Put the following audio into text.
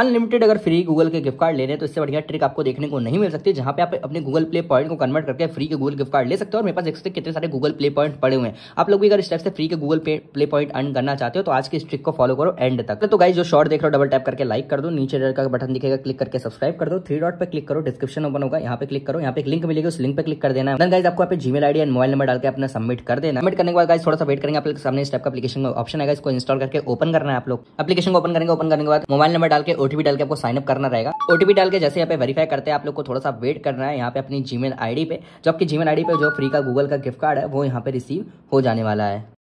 unlimited अगर free Google के gift card ले रहे हैं तो इससे बढ़िया ट्रिक आपको देखने को नहीं मिल सकती जहां पे आप अपने गूगल प्ले पॉइंट को कन्वर्ट करके फ्री के गूगल गिफ्ट कार्ड ले सकते हो और मेरे पास एक्स्ट्रा कितने सारे गूगल प्ले पॉइंट पड़े हुए हैं आप लोग भी अगर इस टाइप से फ्री के गूगल प्ले पॉइंट अर्न करना चाहते हो तो आज की इस ट्रिक को फॉलो करो एंड तक तो गाइज जो शॉर्ट देख रहे हो डबल टैप करके लाइक कर दो नीचे डर का बटन दिखेगा क्लिक करके सब्सक्राइब कर दो थ्री डॉट पर क्लिक करो डिस्क्रिप्शन ओपन होगा यहाँ पे क्लिक करो यहाँ पे लिंक मिलेगी उस लिंक पर क्लिक कर देना गाइज आपको Gmail ID and mobile number डाल के अपना सबमिट कर देना सबमिट करने के बाद गाइज थोड़ा सा वेट करेंगे आप लोग सामने इस टाइप का अपलीकेशन ऑप्शन है इसको इंस्टॉल करके ओपन करना है आप लोग अपलीकेशन को ओपन करेंगे ओपन करने के बाद मोबाइल नंबर डाल के ओटीपी डाल के आपको साइनअप करना रहेगा ओटीपी डाल के जैसे यहाँ पे वेरीफाई करते हैं आप लोग को थोड़ा सा वेट करना है यहाँ पे अपनी जीमेल आईडी पे जो आपकी जीमेल आईडी पे जो फ्री का गूगल का गिफ्ट कार्ड है वो यहाँ पे रिसीव हो जाने वाला है